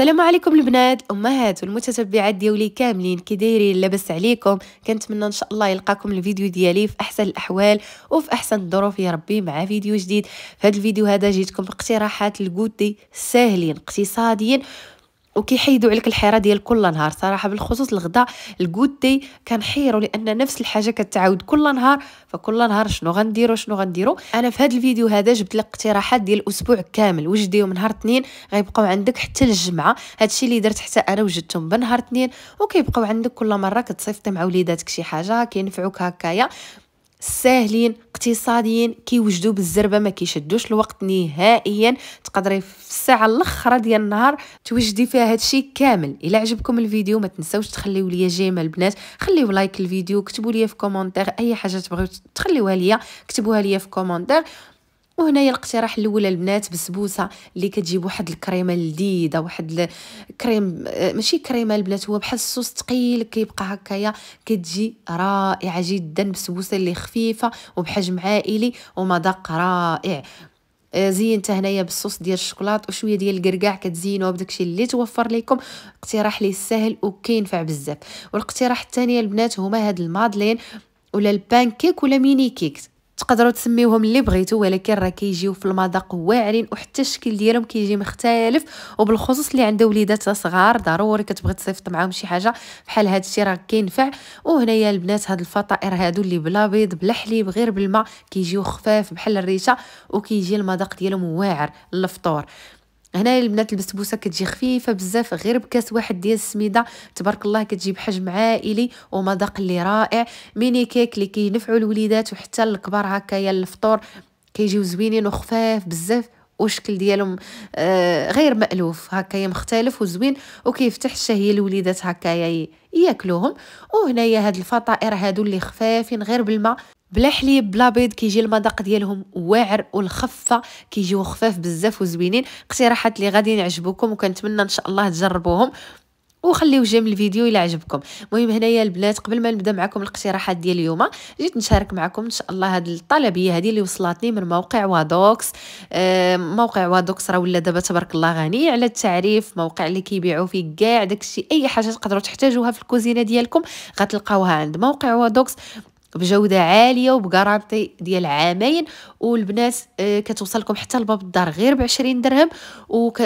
السلام عليكم البنات امهات والمتتبعات ديولي كاملين كي دايرين لاباس عليكم كنتمنى ان شاء الله يلقاكم الفيديو ديالي في احسن الاحوال وفي احسن الظروف يا ربي مع فيديو جديد في هذا الفيديو هذا جيتكم باقتراحات الكودي ساهلين اقتصاديين وكيحيدوا عليك الحيره ديال كل نهار صراحه بالخصوص الغداء الجود داي حيره لان نفس الحاجه كتعاود كل نهار فكل نهار شنو غنديروا شنو غنديروا انا في هذا الفيديو هذا جبت لك اقتراحات ديال الاسبوع كامل واش ديهم نهار اثنين غيبقاو عندك حتى الجمعه هادشي اللي درت حتى انا وجدتهم بنهار اثنين وكيبقاو عندك كل مره كتصيفطي مع وليداتك شي حاجه كينفعوك هكايا ساهلين اقتصاديين كيوجدوا بالزربه ما كيشدوش الوقت نهائيا تقدري في الساعه الاخرى ديال النهار توجدي فيها هادشي كامل الا عجبكم الفيديو ما تنسوش تخليو ليا جيم البنات خليو لايك الفيديو كتبوا ليا في كومنتر اي حاجه تبغيو تخليوها ليا كتبوها ليا في كومنتر وهنايا الاقتراح الاول البنات بسبوسه اللي كتجيب واحد الكريمه لذيذه واحد الكريم آه، ماشي كريمه البنات هو بحال الصوص ثقيل كيبقى هكايا كتجي رائعه جدا بسبوسه اللي خفيفه وبحجم عائلي ومذاق رائع آه، زينتها هنايا بالصوص ديال الشوكولات وشويه ديال الكركاع كتزينوها بداكشي اللي توفر لكم اقتراح لي سهل وكينفع بزاف والاقتراح الثاني البنات هما هاد المادلين ولا البانكيك ولا ميني كيك تقدروا تسميوهم اللي بغيتو ولكن راه كيجيو في المذاق واعرين وحتى الشكل ديالهم كيجي مختلف وبالخصوص اللي عنده وليدات صغار ضروري كتبغي تصيفط معاهم شي حاجه بحال هذا الشيء راه كينفع وهنايا البنات هاد الفطائر هادو اللي بلا بيض بلا حليب غير بالماء كيجيو خفاف بحال الريشه وكيجي المذاق ديالهم واعر للفطور هنا البنات البسبوسه كتجي خفيفه بزاف غير بكاس واحد ديال السميده تبارك الله كتجي بحجم عائلي ومذاق اللي رائع ميني كيك اللي كينفعوا الوليدات وحتى الكبار هكايا الفطور كيجيو زوينين وخفاف بزاف وشكل ديالهم آه، غير مألوف هكايا مختلف وزوين وكيفتح الشهيه الوليدات هكايا ياكلوهم وهنايا هاد الفطائر هادو اللي خفافين غير بالماء بلا حليب بلا بيض كيجي المذاق ديالهم واعر والخفه كيجيو خفاف بزاف وزوينين اقتراحات اللي غادي يعجبوكم وكنتمنى ان شاء الله تجربوهم وخليو جيم الفيديو الا عجبكم المهم هنايا البنات قبل ما نبدا معكم الاقتراحات ديال اليوم جيت نشارك معكم ان شاء الله هذه الطلبيه هذه اللي وصلاتني من موقع وادوكس آه موقع وادوكس راه ولا دابا تبارك الله غني على التعريف موقع اللي كيبيعوا فيه كاع داكشي اي حاجه تقدروا تحتاجوها في الكوزينه ديالكم غتلقاوها عند موقع وادوكس بجوده عاليه وبغارانتي ديال عامين والبنات آه، كتوصلكم حتى لباب الدار غير بعشرين درهم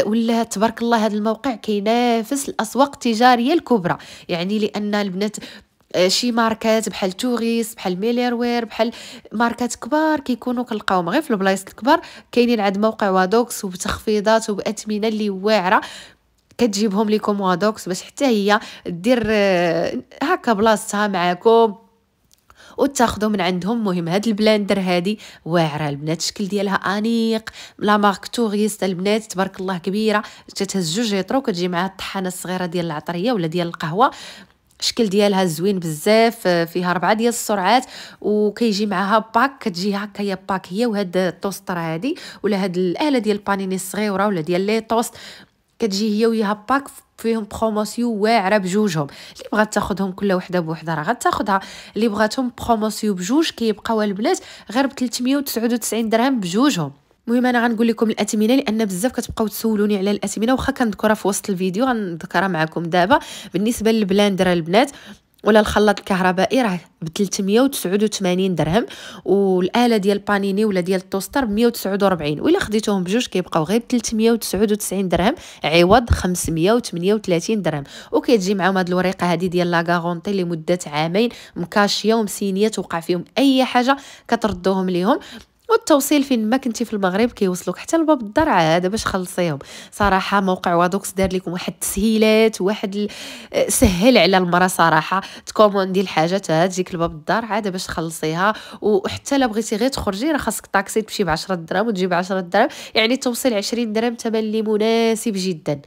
ولا تبارك الله هذا الموقع كينافس الاسواق التجاريه الكبرى يعني لان البنات آه، شي ماركات بحال توغيس بحال ميليروير بحال ماركات كبار كيكونوا كنلقاوهم غير في البلايص الكبار كاينين عند موقع وادوكس وبتخفيضات وباثمنه اللي واعره كتجيبهم لكم وادوكس باش حتى هي دير آه، هكا بلاصتها معاكم وتاخذوا من عندهم مهم هاد البلاندر هادي واعره البنات الشكل ديالها انيق لا مارك توريست البنات تبارك الله كبيره تتهز جوج ليطرو وكتجي معها الطحانه الصغيره ديال العطريه ولا ديال القهوه الشكل ديالها زوين بزاف فيها ربعه ديال السرعات وكيجي معاها باك كتجي هكا هي باك هي وهاد التوستر هادي ولا هاد الاله ديال البانيني الصغيره ولا ديال لي توست كتجي هي وياها باك فيهم بروموسيو واعره بجوجهم اللي بغات تاخذهم كل وحده بوحده راه غتاخذها اللي بغاتهم بروموسيو بجوج كيبقاو البنات غير ب 399 درهم بجوجهم المهم انا غنقول لكم الاثمنه لان بزاف كتبقاو تسولوني على الاثمنه واخا كنذكرها في وسط الفيديو غنذكرها معكم دابا بالنسبه للبلاندر البنات ولا الخلاط الكهربائي راه ب 389 درهم والاله ديال البانيني ولا ديال التوستر ب 149 والا خديتوهم بجوج كيبقاو غير ب 399 درهم عوض 538 درهم وكيتجي معاهم هاد الوريقه هادي ديال لاغارونتي لمده عامين مكاشيه ومسينيه توقع فيهم اي حاجه كتردوهم ليهم والتوصيل فين ما كنتي في المغرب كيوصلوك حتى لباب الدار عاد باش خلصيهم صراحه موقع وادوكس دار لكم واحد التسهيلات واحد آه، سهل على المراه صراحه تكوموندي الحاجه تجيك لباب الدار عاد باش تخلصيها وحتى لا بغيتي غير تخرجي راه خاصك طاكسي تمشي ب 10 درهم وتجي ب 10 درهم يعني التوصيل 20 درهم ثمن اللي مناسب جدا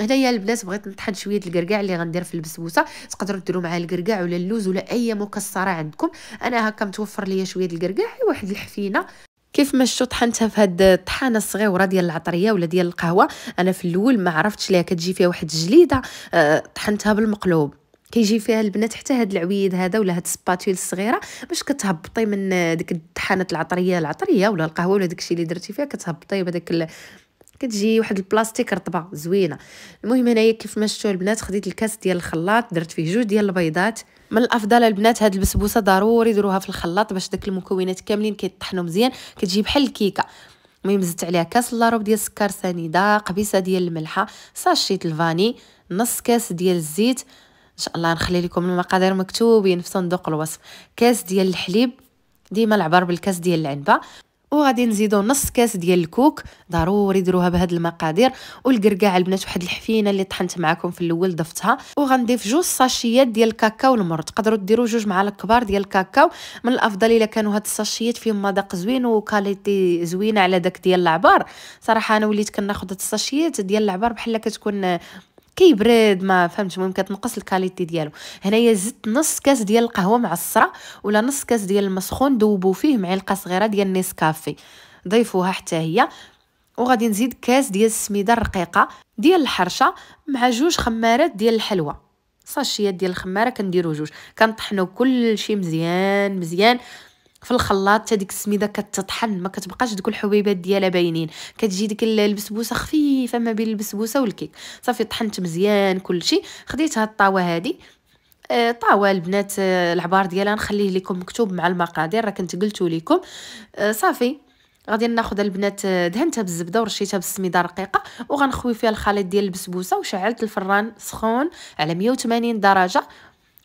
هنايا البنات بغيت نطحن شويه الكركاع اللي غندير في البسبوسه تقدروا ديروا معاه الكركاع ولا اللوز ولا اي مكسره عندكم انا هكا متوفر ليا شويه الكركاع واحد الحفينه كيف ما شفتوا طحنتها في هاد الطحانه الصغيره ديال العطريه ولا ديال القهوه انا في الاول ما عرفتش ليها كتجي فيها واحد الجليده آه، طحنتها بالمقلوب كيجي فيها البنات حتى هاد العويد هذا ولا هاد السباتول الصغيره باش كتهبطي من ديك الطحانه العطريه العطريه ولا القهوه ولا داكشي اللي درتي فيها كتهبطي بهذاك كتجي واحد البلاستيك رطبه زوينه المهم هنايا كيف ما شفتوا البنات خديت الكاس ديال الخلاط درت فيه جوج ديال البيضات من الافضل البنات هاد البسبوسه ضروري ديروها في الخلاط باش داك المكونات كاملين كيطحنوا مزيان كتجي بحال الكيكه المهم زدت عليها كاس روب ديال السكر سنيده قبيصه ديال الملحه ساشيت الفاني نص كاس ديال الزيت ان شاء الله نخلي لكم المقادير مكتوبين في صندوق الوصف كاس ديال الحليب ديما العبر بالكاس ديال العنبه وغادي نزيدو نص كاس ديال الكوك ضروري ديروها بهاد المقادير والكركاع البنات واحد الحفينه اللي طحنت معكم في الاول ضفتها وغنضيف جوج ساشيات ديال الكاكاو المر تقدروا ديروا جوج معالق كبار ديال الكاكاو من الافضل الا كانوا هاد الساشيات فيهم مذاق زوين وكاليتي زوينه على داك ديال العبار صراحه انا وليت كناخذ هاد الساشيات ديال العبار بحال كتكون كيبرد ما فهمتش المهم كتنقص الكاليتي ديالو هنايا زدت نص كاس ديال القهوه معصره ولا نص كاس ديال المسخون دوبو فيه معلقه صغيره ديال نيسكافي ضيفوها حتى هي وغادي نزيد كاس ديال السميده الرقيقه ديال الحرشه مع جوج خمارات ديال الحلوى صاشيات ديال الخماره كنديرو جوج كنطحنو كلشي مزيان مزيان في الخلاط حتى ديك السميده كتطحن ما كتبقاش دوك الحبيبات ديالها باينين كتجي ديك البسبوسه خفيفه ما بين البسبوسه والكيك صافي طحنت مزيان كلشي خديت هاد الطاوه هادي آه، طاوه البنات آه، العبار ديالها نخليه لكم مكتوب مع المقادير راه كنت قلتو لكم آه، صافي غادي ناخذ البنات دهنتها بالزبده ورشيتها بالسميده رقيقه وغنخوي فيها الخليط ديال البسبوسه وشعلت الفران سخون على 180 درجه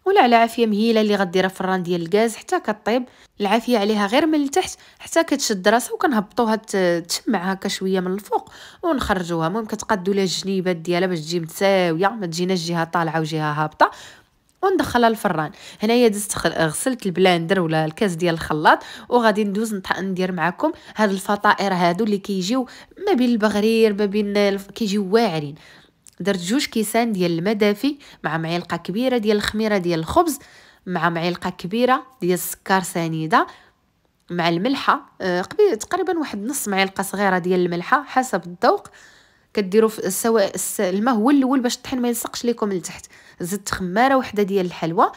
ولا على عافيه مهيله اللي غديرها في الران ديال الغاز حتى كطيب العافيه عليها غير من التحت حتى كتشد راسها وكنهبطوها تشمع هكا شويه من الفوق ونخرجوها المهم كتقادوا ليها الجنيبات ديالها باش تجي متساويه ما تجيناش جهه طالعه وجهه هابطه وندخلها الفران هنايا دزت غسلت البلاندر ولا الكاس ديال الخلاط وغادي ندوز ندير معكم هاد الفطائر هادو اللي كيجيو ما بين البغرير ما بين كيجيو واعرين درت جوج كيسان ديال الماء دافي مع معلقه كبيره ديال الخميره ديال الخبز مع معلقه كبيره ديال السكر سنيده مع الملحه آه، قبيل تقريبا واحد نص معلقه صغيره ديال الملحه حسب الذوق كديروا سواء الماء هو الاول باش الطحين ما يلصقش لكم لتحت زدت خماره وحده ديال الحلوى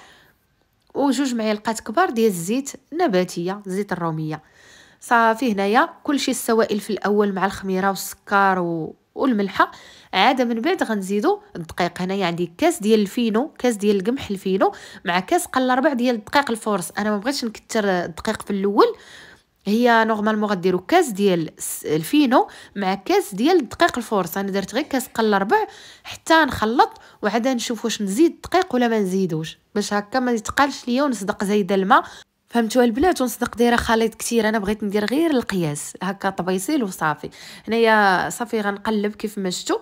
وجوج معلقات كبار ديال الزيت نباتيه زيت الروميه صافي هنايا كلشي السوائل في الاول مع الخميره والسكر و... والملحه عاد من بعد غنزيدو الدقيق هنايا عندي كاس ديال الفينو كاس ديال القمح الفينو مع كاس قل ربع ديال الدقيق الفورس انا ما بغيتش نكثر الدقيق في الاول هي نورمالمون غديروا كاس ديال الفينو مع كاس ديال الدقيق الفورس انا درت غير كاس قل ربع حتى نخلط وعاد نشوف واش نزيد الدقيق ولا ما نزيدوش باش هكا ما يتقالش ليا ونصدق زايده الماء فهمتوا البنات ونصدق دايره خليط كثير انا بغيت ندير غير القياس هكا طبيصيل وصافي هنايا صافي غنقلب كيف ما شفتوا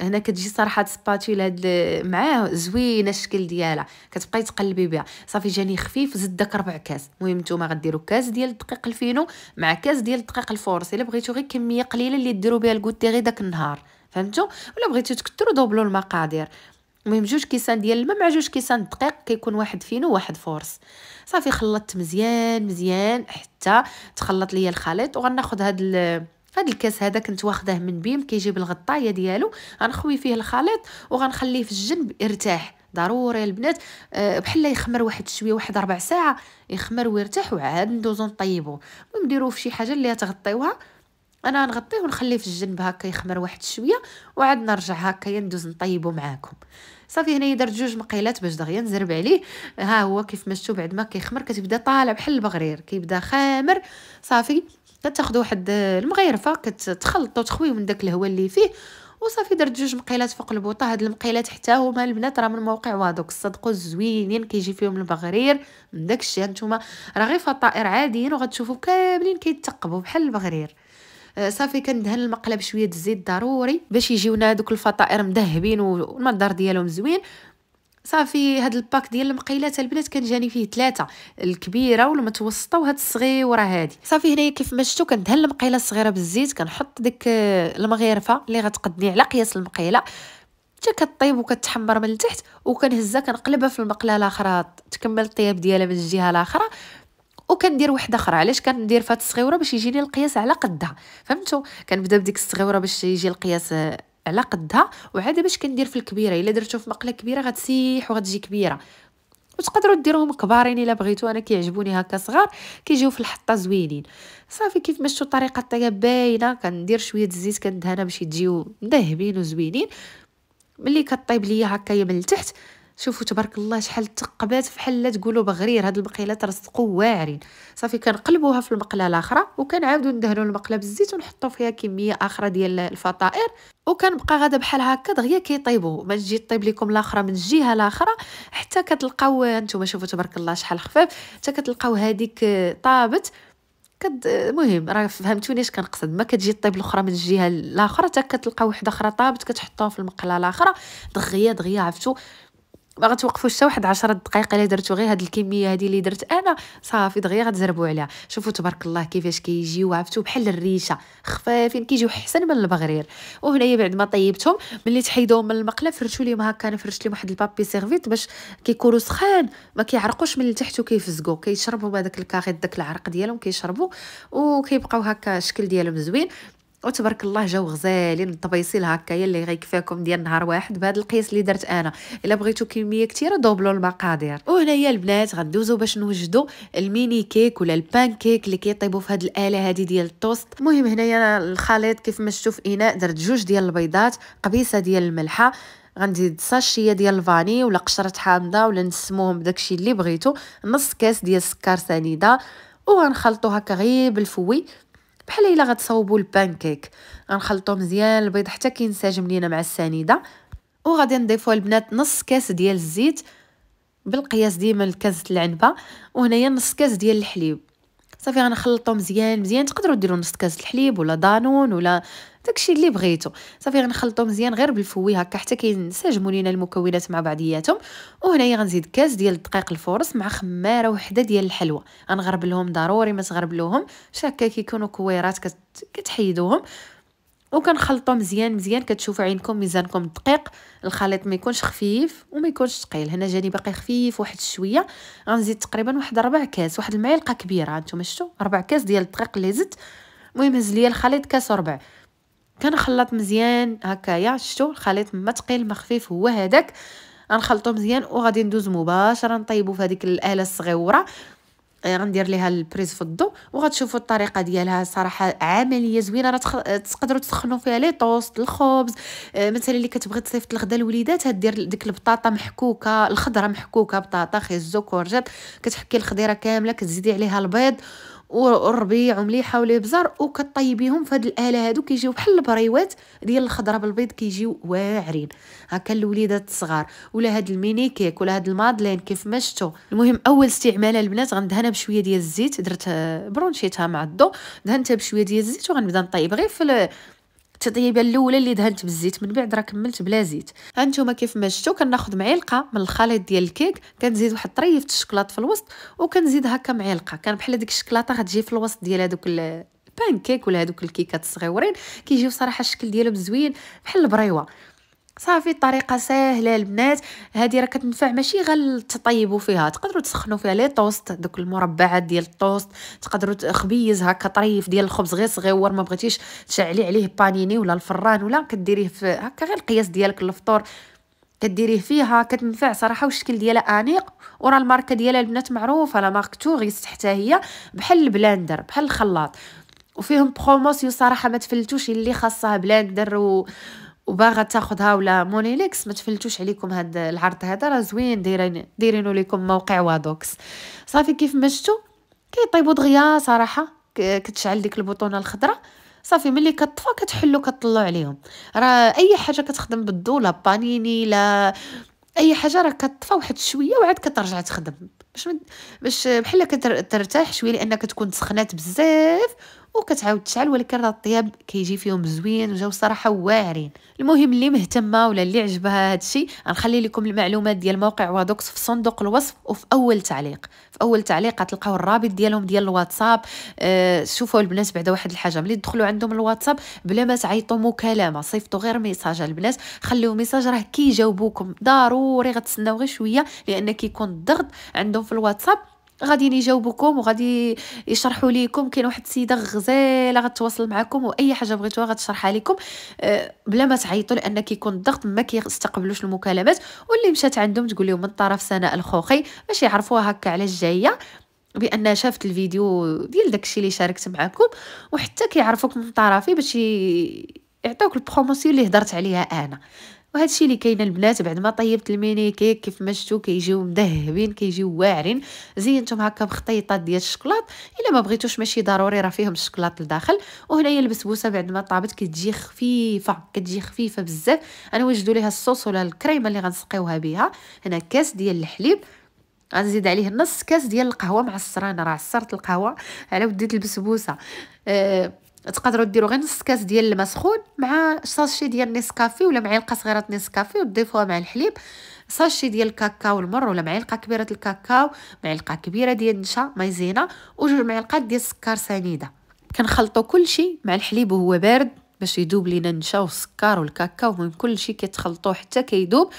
هنا كتجي صراحه سباتيلا هاد معاه زوينه الشكل ديالها كتبقاي تقلبي بها صافي جاني خفيف زد داك ربع كاس المهم نتوما غديروا كاس ديال الدقيق الفينو مع كاس ديال الدقيق الفورس الا بغيتو غير كميه قليله اللي ديروا بها الكوتي غير داك النهار فهمتوا ولا بغيتو تكثروا دوبلوا المقادير المهم جوج كيسان ديال الماء مع جوج كيسان الدقيق كيكون واحد فينو وواحد فورس صافي خلطت مزيان مزيان حتى تخلط ليا الخليط وغناخذ هاد هاد الكاس هذا كنت واخداه من بيم كيجيب الغطايه ديالو غنخوي فيه الخليط وغنخليه في الجنب يرتاح ضروري البنات آه، بحال يخمر واحد شويه واحد ربع ساعه يخمر ويرتاح وعاد ندوزو نطيبوه المهم ديروه في شي حاجه اللي تغطيوها انا غنغطيه ونخليه في الجنب هكا يخمر واحد شويه وعاد نرجع هكا ندوز نطيبو معاكم صافي هنايا درت جوج مقيلات باش دغيا نزرب عليه ها هو كيف ما شفتوا بعد ما كيخمر كتبدا طالع بحال البغرير كيبدا خامر صافي كتاخذوا واحد آه، المغيرفه كتخلطوا تخويو من داك الهواء اللي فيه وصافي درت جوج مقيلات فوق البوطه هاد المقيلات حتى هما البنات راه من موقع وادوك صدقوا زوينين كيجي فيهم البغرير من داكشي هانتوما راه غير فطائر عاديين وغتشوفوا كاملين كيتقبوا بحال البغرير آه، صافي كندهن المقله بشويه الزيت ضروري باش يجيونا دوك الفطائر مذهبين والمنظر ديالهم زوين صافي هاد الباك ديال المقيلات البنات كان جاني فيه ثلاثه الكبيره والمتوسطه وهاد الصغيره هادي صافي هنايا كيف ما شفتوا كندهن المقيله الصغيره بالزيت كنحط ديك آه، المغيرفه اللي غتقدني على قياس المقيله حتى كطيب وكتحمر من التحت وكنهزها كنقلبها في المقله الاخرى تكمل الطياب ديالها من الجهه الاخرى وكندير وحده اخرى علاش كندير فهاد الصغيوره باش يجيني القياس على قدها فهمتوا كنبدا بديك الصغيوره باش يجي القياس آه، على قدها وعاد باش كندير في الكبيره الا درتو في مقله كبيره غتسيح وغتجي كبيره وتقدروا ديروهم كبارين الا بغيتو انا كيعجبوني هكا صغار كيجيو في الحطه زوينين صافي كيف ما شفتوا الطريقه الطيه باينه كندير شويه الزيت كندهنها باش تجيو مذهبين وزوينين ملي كطيب ليا هكايا من التحت شوفوا تبارك الله شحال تقبات فحال لا تقولوا بغرير هاد البقيلات رصقوا واعرين صافي كنقلبوها في المقله الاخرى وكنعاودوا ندهنوا المقله بالزيت ونحطوا فيها كميه اخرى ديال الفطائر وكنبقى غادا بحال هكا دغيا كيطيبوا ما تجي طيب لكم الاخرى من الجهه الاخرى حتى كتلقاو نتوما شوفوا تبارك الله شحال خفاف حتى كتلقاو هذيك طابت كد المهم راه فهمتوني اش كنقصد ما كتجي طيب الاخرى من الجهه الاخرى حتى كتلقى وحده اخرى طابت كتحطوها في المقله الاخرى دغيا دغيا عرفتوا ما غتوقفوش حتى واحد 10 دقائق الا درتو غير هاد الكميه هادي اللي درت انا صافي دغيا غتزربوا عليها شوفوا تبارك الله كيفاش كيجيو عرفتو بحال الريشه خفافين كيجيو احسن من البغرير وهنايا بعد ما طيبتهم ملي تحيدوهم من المقله فرشوا ليهم هكا انا فرشت ليهم واحد البابي سيرفيت باش كيكونوا سخان ما كيعرقوش من التحت وكيفزقوا كيشربوا بهذاك الكاغيط داك العرق ديالهم كيشربوا وكيبقاو هكا الشكل ديالهم زوين وتبارك الله جاو غزالين الطبيصيل هكايا اللي غيكفاكم ديال نهار واحد بهذا القياس اللي درت انا الا بغيتو كميه كثيره دوبلو المقادير وهنايا البنات غندوزو باش نوجدو الميني كيك ولا البان كيك اللي كيطيبو في هذه الاله هذه ديال التوست المهم هنايا الخليط كيف ما شفتوا في اناء درت جوج ديال البيضات قبيصه ديال الملحه غنزيد ساشيه ديال الفاني ولا قشره حامضه ولا نسموهم داكشي اللي بغيتو نص كاس ديال السكر سنيده وغنخلطو هكا غير بالفوي بحال الا غتصاوبوا البانكيك غنخلطو مزيان البيض حتى كينسجم لينا مع السنيده وغادي نضيفوا البنات نص كاس ديال الزيت بالقياس ديما لكاسه العنبه وهنايا نص كاس ديال الحليب صافي غنخلطو مزيان مزيان تقدروا ديروا نص كاس الحليب ولا دانون ولا داكشي اللي بغيتو صافي غنخلطو مزيان غير بالفوي هكا حتى كينسجموا لينا المكونات مع بعضياتهم وهنايا غنزيد كاس ديال الدقيق الفورص مع خماره وحده ديال الحلوى غنغرب لهم ضروري ما تغربلوهم هكا كيكونوا كويرات كت... كتحيدوهم وكنخلطو مزيان مزيان كتشوفوا عينكم ميزانكم الدقيق الخليط ما يكونش خفيف وما يكونش ثقيل هنا جاني باقي خفيف واحد شويه غنزيد تقريبا واحد ربع كاس واحد المعلقه كبيره انتم شفتوا ربع كاس ديال الدقيق اللي زدت المهم هز ليا الخليط كاس وربع كان خلط مزيان هكايا شتو الخليط ما تقيل ما خفيف هو هذاك غنخلطو مزيان وغادي ندوز مباشره نطيبو في هذيك الاله الصغيره آه، غندير ليها البريز في الضو وغتشوفوا الطريقه ديالها صراحه عمليه زوينه راه آه، تقدروا تسخنوا فيها لي طوست الخبز آه، مثلا اللي كتبغي تصيفط الغدا لوليدات هدير ديك البطاطا محكوكه الخضره محكوكه بطاطا خيزو كورجات كتحكي الخضيره كامله كتزيدي عليها البيض والربيع ومليحه وليبزار وكطيبيهم فهاد الاله هادو كيجيو بحال البريوات ديال الخضره بالبيض كيجيو واعرين هكا الوليدات الصغار ولا هاد الميني كيك ولا هاد المادلين كيف ما شفتوا المهم اول استعماله البنات غندهنها بشويه ديال الزيت درت برونشيتها مع الضو دهنتها بشويه ديال الزيت وغنبدا نطيب غير في التطيبه الاولى اللي دهنت بالزيت من بعد راه كملت بلا زيت هانتوما كيف ما شفتوا كناخذ معلقه من الخليط ديال الكيك كنزيد واحد طريف الشكلاط في الوسط وكنزيد هكا معلقه كان بحال هذيك الشكلاطه غتجي في الوسط ديال هذوك البان كيك ولا هذوك الكيكات الصغيورين كيجيو صراحه الشكل ديالهم زوين بحال البريوه صافي طريقه سهله البنات هذه راه كتنفع ماشي غير تطيبوا فيها تقدروا تسخنوا فيها لي طوست دوك المربعات ديال الطوست تقدروا خبيز هكا طريف ديال الخبز غير صغيور ما بغيتيش تشعلي عليه بانيني ولا الفران ولا كديريه في هكا غير القياس ديالك الفطور كديريه فيها كتنفع صراحه والشكل ديالها انيق ورا الماركه ديالها البنات معروفه لا مارك توريست حتى هي بحال البلاندر بحال الخلاط وفيهم بروموسيون صراحه ما تفلتوش اللي خاصها بلاندر و وباغا تاخذها ولا مونيليكس ما تفلتوش عليكم هاد العرض هذا راه زوين دايرين دايرينو لكم موقع وادوكس صافي كيف ما شفتوا كيطيبوا دغيا صراحه كتشعل ديك البطونه الخضراء صافي ملي كطفى كتحلو كطلعوا عليهم راه اي حاجه كتخدم بالضو لا بانيني لا اي حاجه راه كطفى واحد شويه وعاد كترجع تخدم باش باش بحال كترتاح شويه لانك تكون سخنات بزاف وكتعاود تشعل ولكن راه الطياب كيجي فيهم زوين وجاو صراحه واعرين المهم اللي مهتمه ولا اللي عجبها هادشي غنخلي لكم المعلومات ديال موقع وادوكس في صندوق الوصف وفي اول تعليق في اول تعليق غتلقاو الرابط ديالهم ديال الواتساب آه شوفوا البنات بعدا واحد الحاجه ملي تدخلوا عندهم الواتساب بلا ما تعيطوا مكالمه صيفطوا غير ميساج البنات خليو ميساج راه كيجاوبوكم ضروري غتسناو غير شويه لان كيكون الضغط عندهم في الواتساب غاديين يجاوبكم وغادي يشرحوا ليكم كاين واحد السيده غزاله غتواصل معكم واي حاجه بغيتوها غتشرحها لكم آه، بلا ما تعيطوا لان كيكون الضغط ما كيستقبلوش المكالمات واللي مشات عندهم تقول لهم من طرف سناء الخوخي باش يعرفوها هكا علاش جايه بان شافت الفيديو ديال داكشي اللي شاركت معكم وحتى كيعرفوك من طرفي باش يعطوك البروموسيون اللي هضرت عليها انا وهذا الشيء اللي كاين البنات بعد ما طيبت الميني كيك كيف ما شفتوا كيجيو مذهبين كيجيو واعرين زينتهم هكا بخطيطات ديال الشكلاط الا ما بغيتوش ماشي ضروري راه فيهم الشكلاط لداخل وهنايا البسبوسه بعد ما طابت كتجي خفيفه كتجي خفيفه بزاف انا وجدوا ليها الصوص ولا الكريمه اللي غنسقيوها بها هنا كاس ديال الحليب غنزيد عليه نص كاس ديال القهوه معصرانه راه عصرت القهوه على وديت البسبوسه أه تقدروا ديروا غير نص كاس ديال الماء سخون مع ساشي ديال نيسكافي ولا معلقه صغيره نيسكافي وتضيفوها مع الحليب ساشي ديال الكاكاو المر ولا معلقه كبيره الكاكاو معلقه كبيره ديال النشا مايزينا وجوج معلقات ديال السكر سنيده كنخلطوا كلشي مع الحليب وهو بارد باش يدوب لينا النشا والسكر والكاكاو المهم كلشي كيتخلطوا حتى كيدوب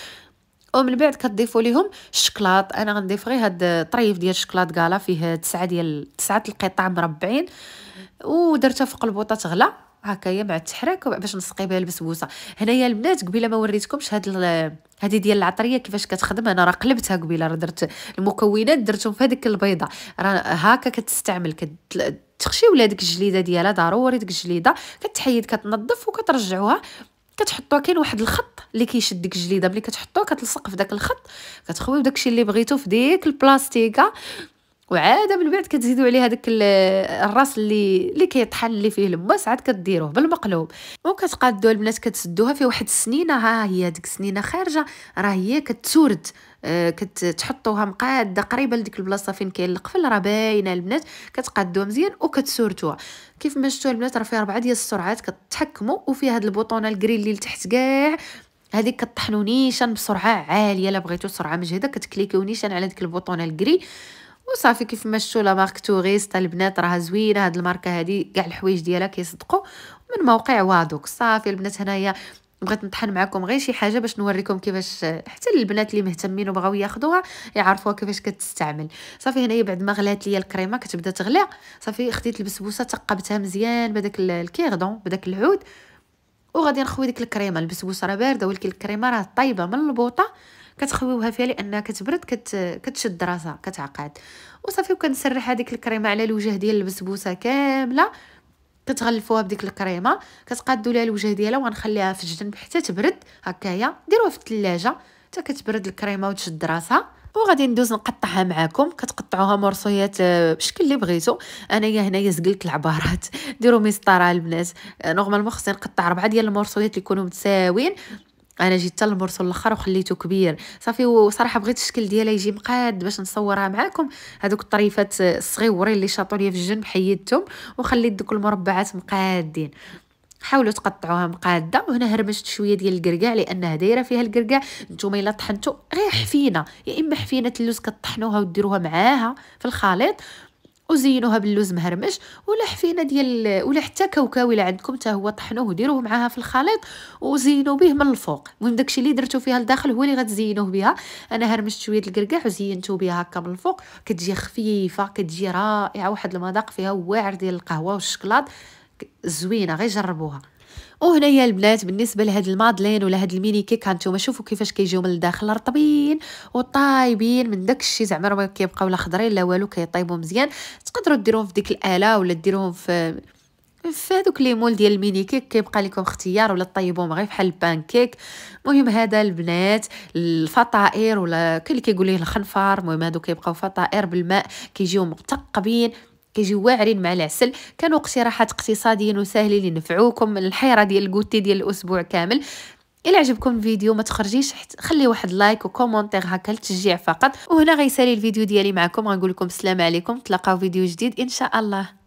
ومن بعد كتضيفوا ليهم الشكلاط انا غنضيف غير هاد الطريف ديال الشكلاط كالا فيه تسعه ديال تسعه القطع مربعين ودرتها فوق البوطه تغلى هكايا مع التحراك باش نسقي بها البسبوسه هنايا البنات قبيله ما وريتكمش هاد هادي ديال العطريه كيفاش كتخدم انا راه قلبتها قبيله راه درت المكونات درتهم في هذيك البيضه راه هكا كتستعمل كتخشي ولا ديك الجليده ديالها ضروري ديك الجليده كتحيد كتنظف وكترجعوها كتحطوها كاين واحد الخط اللي كيشد ديك الجليده ملي كتحطوه كتلصق في داك الخط كتخويو داكشي اللي بغيتو في ديك البلاستيكه وعاده من بعد كتزيدوا عليه هذاك الراس اللي اللي كيطحن اللي فيه الماس عاد كديروه بالمقلوب وكتقادوا البنات كتسدوها في واحد السنينه ها هي ديك السنينه خارجه راه هي كتسورد آه، كتحطوها مقاده قريبه لديك البلاصه فين كاين القفل راه باينه البنات كتقادوها مزيان وكتسورتوها كيف ما شفتوا البنات راه فيها اربعه ديال السرعات كتحكموا وفيها هاد البوطونه الكري اللي لتحت كاع هذيك كطحنوا نيشان بسرعه عاليه الا بغيتوا سرعه مجهده كتكليكيو نيشان على ديك البوطونه الكري وصافي كيف مشوا لا مارك توريست البنات راها زوينه هاد الماركه هادي كاع الحوايج ديالها كيصدقوا من موقع وادوك صافي البنات هنايا بغيت نطحن معكم غير شي حاجه باش نوريكم كيفاش حتى البنات اللي مهتمين وبغاو ياخذوها يعرفوها كيفاش كتستعمل صافي هنايا بعد ما غلات ليا الكريمه كتبدا تغلى صافي خديت البسبوسه ثقبتها مزيان بداك الكيغدون بداك العود وغادي نخوي ديك الكريمه البسبوسه راه بارده ولكن الكريمه راه طايبه من البوطه كتخويوها فيها لانها كتبرد كت... كتشد راسها كتعقد وصافي وكنسرح هذيك الكريمه على الوجه ديال البسبوسه كامله كتغلفوها بديك الكريمه كتقادوا ليها الوجه ديالها وغنخليها في الجنب حتى تبرد هكايا ديروها في الثلاجه حتى كتبرد الكريمه وتشد راسها وغادي ندوز نقطعها معاكم كتقطعوها مرصويات آه، بشكل اللي بغيتو انايا هنايا زقلت العبارات ديروا مسطره البنات آه، نورمالمون خصني نقطع اربعه ديال المرصويات اللي يكونوا متساويين انا جيت حتى المرسل الاخر وخليته كبير صافي وصراحه بغيت الشكل ديالها يجي مقاد باش نصورها معكم هذوك الطريفات الصغيورين اللي شاطوا في الجنب حيدتهم وخليت دوك المربعات مقادين حاولوا تقطعوها مقاده وهنا هرمشت شويه ديال الكركاع لانها دايره فيها الكركاع نتوما الا طحنتو غير حفينه يا اما حفينه اللوز كطحنوها وديروها معاها في الخليط وزينوها باللوز مهرمش ولا حفينه ديال ولا حتى كوكاوي اللي عندكم حتى هو طحنوه وديروه معاها في الخليط وزينوا به من الفوق المهم داكشي اللي درتو فيها لداخل هو اللي غتزينوه بها انا هرمشت شويه الكركاع وزينتو بها هكا من الفوق كتجي خفيفه كتجي رائعه واحد المذاق فيها واعر ديال القهوه والشكلاط زوينه غير جربوها وهنايا البنات بالنسبه لهاد المادلين ولا هاد الميني كيك هانتوما شوفوا كيفاش كيجيو من الداخل رطبين وطايبين من داكشي زعما راه ما كيبقاو لا خضرين لا والو كيطيبوا مزيان تقدروا ديروهم في ديك الاله ولا ديروهم في في هذوك لي مول ديال الميني كيك كيبقى لكم اختيار ولا طيبوهم غير بحال البان كيك المهم هذا البنات الفطائر ولا كاين كيقول ليه الخنفار المهم هادو كيبقاو فطائر بالماء كيجيو مثقبين كيجيو واعرين مع العسل كانوا اقتراحات اقتصاديين وساهلين ينفعوكم من الحيره ديال الكوتي ديال الاسبوع كامل الا عجبكم الفيديو ما تخرجيش حت خلي واحد لايك وكومونتير هكا لتشجيع فقط وهنا غيسالي الفيديو ديالي معكم غنقول لكم السلام عليكم تلاقاو فيديو جديد ان شاء الله